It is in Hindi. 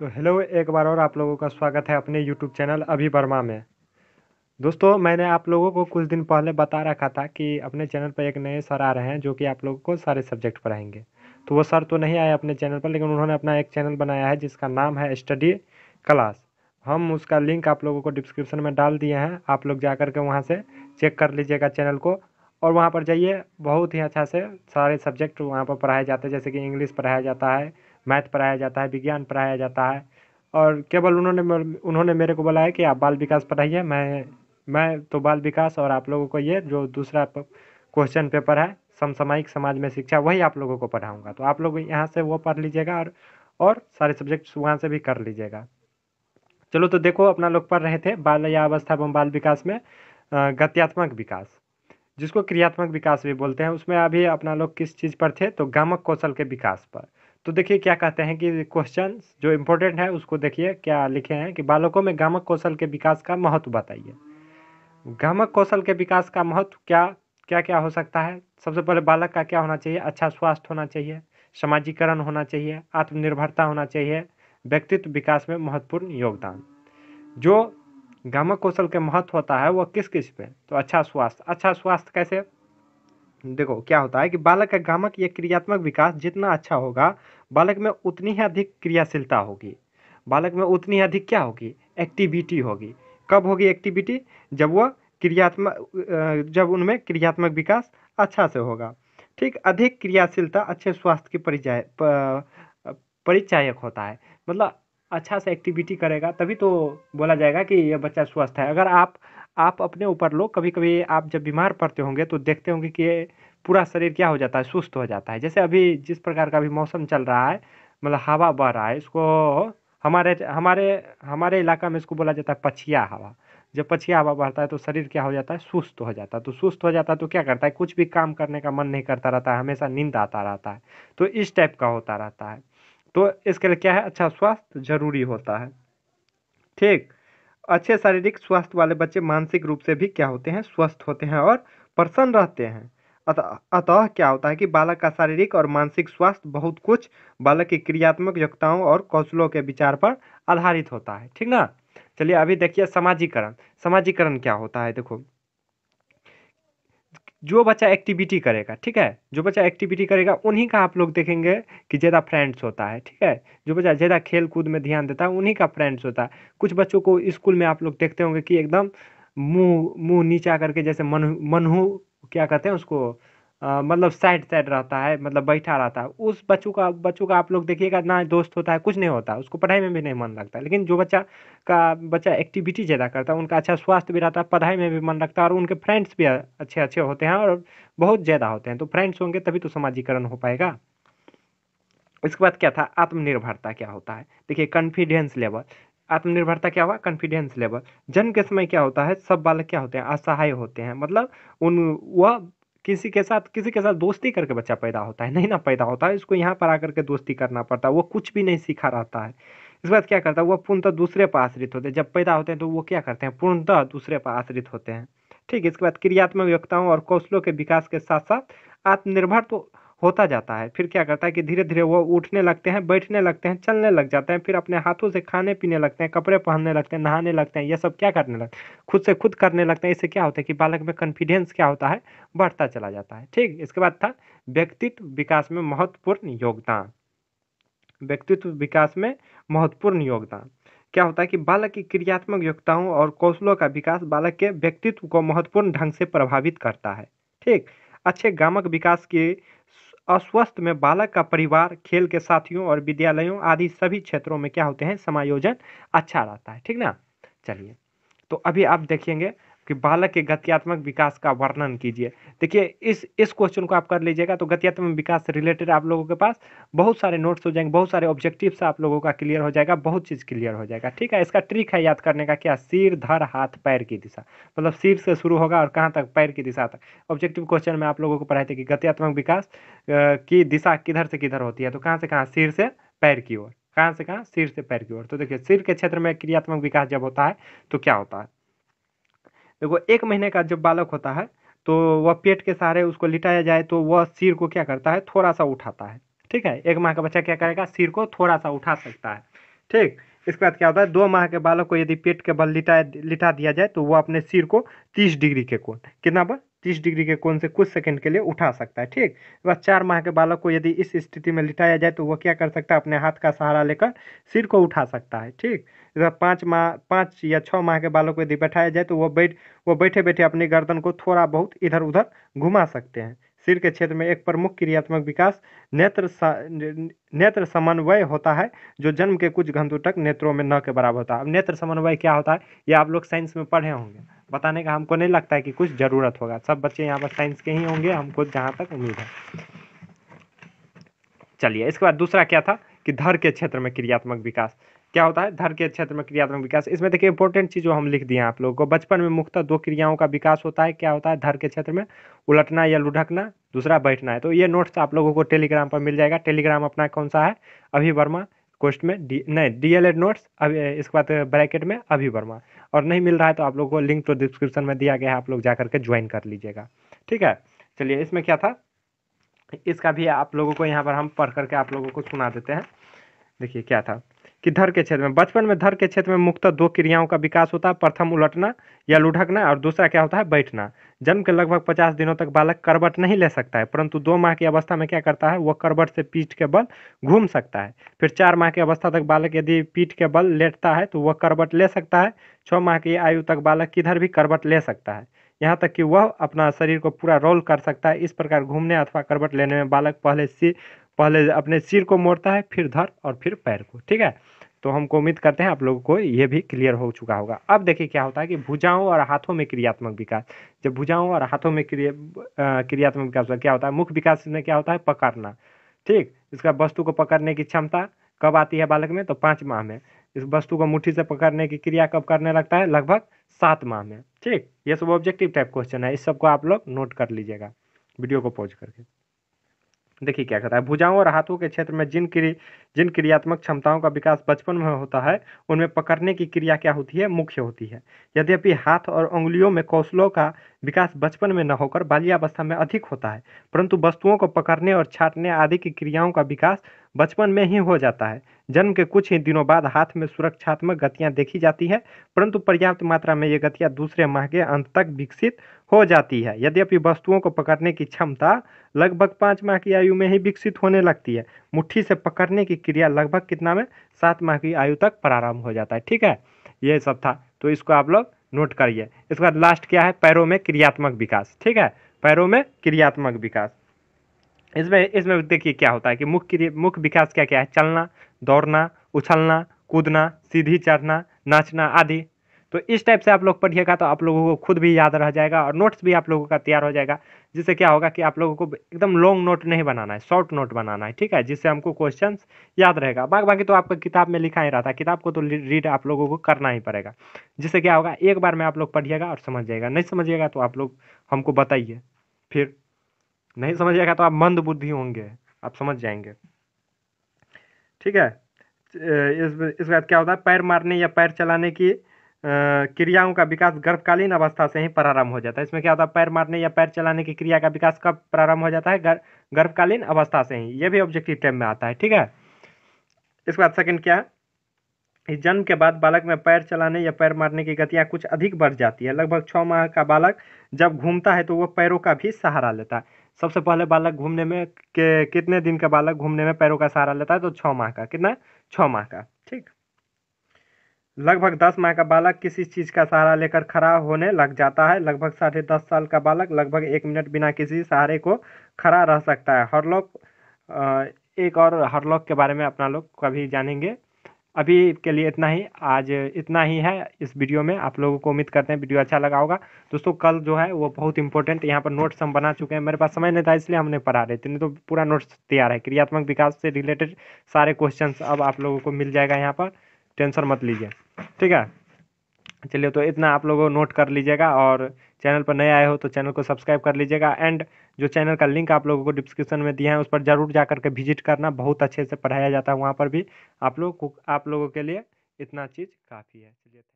तो हेलो एक बार और आप लोगों का स्वागत है अपने यूट्यूब चैनल अभी वर्मा में दोस्तों मैंने आप लोगों को कुछ दिन पहले बता रखा था कि अपने चैनल पर एक नए सर आ रहे हैं जो कि आप लोगों को सारे सब्जेक्ट पढ़ाएंगे तो वो सर तो नहीं आए अपने चैनल पर लेकिन उन्होंने अपना एक चैनल बनाया है जिसका नाम है स्टडी क्लास हम उसका लिंक आप लोगों को डिस्क्रिप्शन में डाल दिए हैं आप लोग जा कर के वहाँ से चेक कर लीजिएगा चैनल को और वहाँ पर जाइए बहुत ही अच्छा से सारे सब्जेक्ट वहाँ पर पढ़ाए जाते हैं जैसे कि इंग्लिश पढ़ाया जाता है मैथ पढ़ाया जाता है विज्ञान पढ़ाया जाता है और केवल उन्होंने उन्होंने मेरे को बोला है कि आप बाल विकास पढ़ाइए मैं मैं तो बाल विकास और आप लोगों को ये जो दूसरा क्वेश्चन पेपर है समसामयिक समाज में शिक्षा वही आप लोगों को पढ़ाऊँगा तो आप लोग यहाँ से वो पढ़ लीजिएगा और और सारे सब्जेक्ट्स वहाँ से भी कर लीजिएगा चलो तो देखो अपना लोग पढ़ रहे थे बाल या अवस्था एवं बाल विकास में गत्यात्मक विकास जिसको क्रियात्मक विकास भी बोलते हैं उसमें अभी अपना लोग किस चीज़ पर थे तो गामक कौशल के विकास पर तो देखिए क्या कहते हैं कि क्वेश्चन जो इम्पोर्टेंट है उसको देखिए क्या लिखे हैं कि बालकों में गामक कौशल के विकास का महत्व बताइए गामक कौशल के विकास का महत्व क्या क्या क्या हो सकता है सबसे पहले बालक का क्या होना चाहिए अच्छा स्वास्थ्य होना चाहिए समाजीकरण होना चाहिए आत्मनिर्भरता होना चाहिए व्यक्तित्व विकास में महत्वपूर्ण योगदान जो गामक कौशल के महत्व होता है वह किस किस पे तो अच्छा स्वास्थ्य अच्छा स्वास्थ्य कैसे देखो क्या होता है कि बालक का गामक या क्रियात्मक विकास जितना अच्छा होगा बालक में उतनी ही अधिक क्रियाशीलता होगी बालक में उतनी अधिक क्या होगी एक्टिविटी होगी कब होगी एक्टिविटी जब वह क्रियात्मक जब उनमें क्रियात्मक विकास अच्छा से होगा ठीक अधिक क्रियाशीलता अच्छे स्वास्थ्य की परिचय परिचायक होता है मतलब अच्छा से एक्टिविटी करेगा तभी तो बोला जाएगा कि यह बच्चा स्वस्थ है अगर आप आप अपने ऊपर लो कभी कभी आप जब बीमार पड़ते होंगे तो देखते होंगे कि पूरा शरीर क्या हो जाता है सुस्त हो जाता है जैसे अभी जिस प्रकार का भी मौसम चल रहा है मतलब हवा बह रहा है इसको हमारे हमारे हमारे इलाका में इसको बोला जाता है पछिया हवा जब पछिया हवा बढ़ता है तो शरीर क्या हो जाता है सुस्त हो जाता है तो सुस्त हो जाता है तो क्या करता है कुछ भी काम करने का मन नहीं करता रहता है हमेशा नींद आता रहता है तो इस टाइप का होता रहता है तो इसके लिए क्या है अच्छा स्वास्थ्य जरूरी होता है ठीक अच्छे शारीरिक स्वास्थ्य वाले बच्चे मानसिक रूप से भी क्या होते हैं स्वस्थ होते हैं और प्रसन्न रहते हैं अतः अतः क्या होता है कि बालक का शारीरिक और मानसिक स्वास्थ्य बहुत कुछ बालक की क्रियात्मक योग्यताओं और कौशलों के विचार पर आधारित होता है ठीक ना चलिए अभी देखिए समाजीकरण समाजीकरण क्या होता है देखो जो बच्चा एक्टिविटी करेगा ठीक है जो बच्चा एक्टिविटी करेगा उन्हीं का आप लोग देखेंगे कि ज़्यादा फ्रेंड्स होता है ठीक है जो बच्चा ज़्यादा खेल कूद में ध्यान देता है उन्हीं का फ्रेंड्स होता है कुछ बच्चों को स्कूल में आप लोग देखते होंगे कि एकदम मुँह मुंह नीचा करके जैसे मन मनहू क्या कहते हैं उसको मतलब साइड साइड रहता है मतलब बैठा रहता है उस बच्चों का बच्चों का आप लोग देखिएगा ना दोस्त होता है कुछ नहीं होता उसको पढ़ाई में भी नहीं मन लगता लेकिन जो बच्चा का बच्चा एक्टिविटी ज़्यादा करता है उनका अच्छा स्वास्थ्य भी रहता है पढ़ाई में भी मन लगता है और उनके फ्रेंड्स भी अच्छे अच्छे होते हैं और बहुत ज़्यादा होते हैं तो फ्रेंड्स होंगे तभी तो समाजीकरण हो पाएगा इसके बाद क्या था आत्मनिर्भरता क्या होता है देखिए कॉन्फिडेंस लेवल आत्मनिर्भरता क्या हुआ कॉन्फिडेंस लेवल जन्म के समय क्या होता है सब बालक क्या होते हैं असहाय होते हैं मतलब उन वह किसी के साथ किसी के साथ दोस्ती करके बच्चा पैदा होता है नहीं ना पैदा होता है इसको यहाँ पर आकर के दोस्ती करना पड़ता है वो कुछ भी नहीं सीखा रहता है इस बात क्या करता है वह पूर्णतः दूसरे पर आश्रित होते हैं जब पैदा होते हैं तो वो क्या करते हैं पूर्णतः दूसरे पर आश्रित होते हैं ठीक है इसके बाद क्रियात्मक व्यक्ताओं और कौशलों के विकास के साथ साथ आत्मनिर्भर तो होता जाता है फिर क्या करता है कि धीरे धीरे वो उठने लगते हैं बैठने लगते हैं चलने लग जाते हैं फिर अपने हाथों से खाने पीने लगते हैं कपड़े पहनने लगते हैं नहाने लगते हैं ये सब क्या करने लगते हैं खुद से खुद करने लगते हैं इससे क्या होता है कि बालक में कॉन्फिडेंस क्या होता है बढ़ता चला जाता है ठीक इसके बाद था व्यक्तित्व विकास में महत्वपूर्ण योगदान व्यक्तित्व विकास में महत्वपूर्ण योगदान क्या होता है कि बालक की क्रियात्मक योग्यताओं और कौशलों का विकास बालक के व्यक्तित्व को महत्वपूर्ण ढंग से प्रभावित करता है ठीक अच्छे गामक विकास की अस्वस्थ में बालक का परिवार खेल के साथियों और विद्यालयों आदि सभी क्षेत्रों में क्या होते हैं समायोजन अच्छा रहता है ठीक ना चलिए तो अभी आप देखेंगे कि बालक के गत्यात्मक विकास का वर्णन कीजिए देखिए इस इस क्वेश्चन को आप कर लीजिएगा तो गत्यात्मक विकास से रिलेटेड आप लोगों के पास बहुत सारे नोट्स हो जाएंगे बहुत सारे ऑब्जेक्टिव्स आप लोगों का क्लियर हो जाएगा बहुत चीज़ क्लियर हो जाएगा ठीक है इसका ट्रिक है याद करने का क्या सिर धर हाथ पैर की दिशा मतलब सिर से शुरू होगा और कहाँ तक पैर की दिशा तक ऑब्जेक्टिव क्वेश्चन में आप लोगों को पढ़ाए थे कि गत्यात्मक विकास की दिशा किधर से किधर होती है तो कहाँ से कहाँ सिर से पैर की ओर कहाँ से कहाँ सिर से पैर की ओर तो देखिए सिर के क्षेत्र में क्रियात्मक विकास जब होता है तो क्या होता है देखो एक महीने का जब बालक होता है तो वह पेट के सहारे उसको लिटाया जाए तो वह सिर को क्या करता है थोड़ा सा उठाता है ठीक है एक माह का बच्चा क्या करेगा सिर को थोड़ा सा उठा सकता है ठीक इसके बाद क्या होता है दो माह के बालक को यदि पेट के बल लिटा लिटा दिया जाए तो वह अपने सिर को तीस डिग्री के कोण कितना पर तीस डिग्री के कोण से कुछ सेकंड के लिए उठा सकता है ठीक वह चार माह के बालक को यदि इस स्थिति में लिटाया जाए तो वह क्या कर सकता है अपने हाथ का सहारा लेकर सिर को उठा सकता है ठीक वह पाँच माह पाँच या छः माह के बालक को यदि बैठाया जाए तो वह बैठ वह बैठे बैठे अपनी गर्दन को थोड़ा बहुत इधर उधर घुमा सकते हैं सिर के क्षेत्र में एक प्रमुख क्रियात्मक विकास नेत्र सा, नेत्र समन्वय होता है जो जन्म के कुछ घंटों तक नेत्रों में न के बराबर होता है अब नेत्र समन्वय क्या होता है ये आप लोग साइंस में पढ़े होंगे बताने का हमको नहीं लगता है कि कुछ ज़रूरत होगा सब बच्चे यहाँ पर साइंस के ही होंगे हमको जहाँ तक उम्मीद है चलिए इसके बाद दूसरा क्या था कि धर के क्षेत्र में क्रियात्मक विकास क्या होता है धर के क्षेत्र में क्रियात्मक विकास इसमें देखिए इंपॉर्टेंट चीज़ जो हम लिख दिए आप लोगों को बचपन में मुख्यतः दो क्रियाओं का विकास होता है क्या होता है धर के क्षेत्र में उलटना या लुढ़कना दूसरा बैठना है तो ये नोट्स आप लोगों को टेलीग्राम पर मिल जाएगा टेलीग्राम अपना कौन सा है अभी वर्मा क्वेश्चन में डी नहीं डी एल एड नोट्स अभी इसके बाद ब्रैकेट में अभी वर्मा और नहीं मिल रहा है तो आप लोग को लिंक तो डिस्क्रिप्शन में दिया गया है आप लोग जा करके ज्वाइन कर लीजिएगा ठीक है चलिए इसमें क्या था इसका भी आप लोगों को यहाँ पर हम पढ़ करके आप लोगों को सुना देते हैं देखिए क्या था कि धर के क्षेत्र में बचपन में धर के क्षेत्र में मुख्यतः दो क्रियाओं का विकास होता है प्रथम उलटना या लुढ़कना और दूसरा क्या होता है बैठना जन्म के लगभग पचास दिनों तक बालक करवट नहीं ले सकता है परंतु दो माह की अवस्था में क्या करता है वह करवट से पीठ के बल घूम सकता है फिर चार माह की अवस्था तक बालक यदि पीठ के बल लेटता है तो वह करवट ले सकता है छः माह की आयु तक बालक किधर भी करवट ले सकता है यहाँ तक कि वह अपना शरीर को पूरा रोल कर सकता है इस प्रकार घूमने अथवा करवट लेने में बालक पहले सी पहले अपने सिर को मोड़ता है फिर धर और फिर पैर को ठीक है तो हमको उम्मीद करते हैं आप लोगों को ये भी क्लियर हो चुका होगा अब देखिए क्या होता है कि भुजाओं और हाथों में क्रियात्मक विकास जब भुजाओं और हाथों में क्रिया क्रियात्मक विकास क्या होता है मुख्य विकास में क्या होता है पकड़ना ठीक इसका वस्तु को पकड़ने की क्षमता कब आती है बालक में तो पाँच माह में इस वस्तु को मुट्ठी से पकड़ने की क्रिया कब करने लगता है लगभग सात माह में ठीक ये सब ऑब्जेक्टिव टाइप क्वेश्चन है इस सबको आप लोग नोट कर लीजिएगा वीडियो को पॉज करके देखिए क्या कहता है भुजाओं और हाथों के क्षेत्र में जिन क्रि जिन क्रियात्मक क्षमताओं का विकास बचपन में होता है उनमें पकड़ने की क्रिया क्या होती है मुख्य होती है यद्यपि हाथ और उंगलियों में कौशलों का विकास बचपन में न होकर बाल्यावस्था में अधिक होता है परंतु वस्तुओं को पकड़ने और छाटने आदि की क्रियाओं का विकास बचपन में ही हो जाता है जन्म के कुछ ही दिनों बाद हाथ में सुरक्षात्मक गतियां देखी जाती है परंतु पर्याप्त मात्रा में ये गतियां दूसरे माह के अंत तक विकसित हो जाती है यद्यपि वस्तुओं को पकड़ने की क्षमता लगभग पाँच माह की आयु में ही विकसित होने लगती है मुट्ठी से पकड़ने की क्रिया लगभग कितना में सात माह की आयु तक प्रारंभ हो जाता है ठीक है ये सब था तो इसको आप लोग नोट करिए इसके बाद लास्ट क्या है पैरों में क्रियात्मक विकास ठीक है पैरों में क्रियात्मक विकास इसमें इसमें देखिए क्या होता है कि मुख्य मुख्य विकास क्या क्या है चलना दौड़ना उछलना कूदना सीधी चढ़ना नाचना आदि तो इस टाइप से आप लोग पढ़िएगा तो आप लोगों को खुद भी याद रह जाएगा और नोट्स भी आप लोगों का तैयार हो जाएगा जिससे क्या होगा कि आप लोगों को एकदम लॉन्ग नोट नहीं बनाना है शॉर्ट नोट बनाना है ठीक है जिससे हमको क्वेश्चन याद रहेगा बाकी बाकी तो आपका किताब में लिखा ही रहता है किताब को तो रीड आप लोगों को करना ही पड़ेगा जिससे क्या होगा एक बार में आप लोग पढ़िएगा और समझ जाएगा नहीं समझिएगा तो आप लोग हमको बताइए फिर नहीं समझिएगा तो आप मंद बुद्धि होंगे आप समझ जाएंगे ठीक है इस इसके बाद क्या होता है पैर मारने या पैर चलाने की क्रियाओं का विकास गर्भकालीन अवस्था से ही प्रारंभ हो जाता है इसमें क्या होता है पैर मारने या पैर चलाने की क्रिया का विकास कब प्रारंभ हो जाता है गर्भकालीन अवस्था से ही यह भी ऑब्जेक्टिव टाइम में आता है ठीक है इसके बाद सेकंड क्या जन्म के बाद बालक में पैर चलाने या पैर मारने की गतियाँ कुछ अधिक बढ़ जाती है लगभग छः माह का बालक जब घूमता है तो वह पैरों का भी सहारा लेता है सबसे पहले बालक घूमने में के कितने दिन का बालक घूमने में पैरों का सहारा लेता है तो छः माह का कितना छः माह का ठीक लगभग दस माह का बालक किसी चीज़ का सहारा लेकर खड़ा होने लग जाता है लगभग साढ़े दस साल का बालक लगभग एक मिनट बिना किसी सहारे को खड़ा रह सकता है हर लोग एक और हर लोग के बारे में अपना लोग कभी जानेंगे अभी के लिए इतना ही आज इतना ही है इस वीडियो में आप लोगों को उम्मीद करते हैं वीडियो अच्छा लगा होगा दोस्तों कल जो है वो बहुत इंपॉर्टेंट यहाँ पर नोट्स हम बना चुके हैं मेरे पास समय नहीं था इसलिए हमने पढ़ा रहे थे नहीं तो पूरा नोट्स तैयार है क्रियात्मक विकास से रिलेटेड सारे क्वेश्चन अब आप लोगों को मिल जाएगा यहाँ पर टेंशन मत लीजिए ठीक है चलिए तो इतना आप लोगों नोट कर लीजिएगा और चैनल पर नए आए हो तो चैनल को सब्सक्राइब कर लीजिएगा एंड जो चैनल का लिंक आप लोगों को डिस्क्रिप्शन में दिया है उस पर ज़रूर जा करके विजिट करना बहुत अच्छे से पढ़ाया जाता है वहाँ पर भी आप लोग आप लोगों के लिए इतना चीज़ काफ़ी है चलिए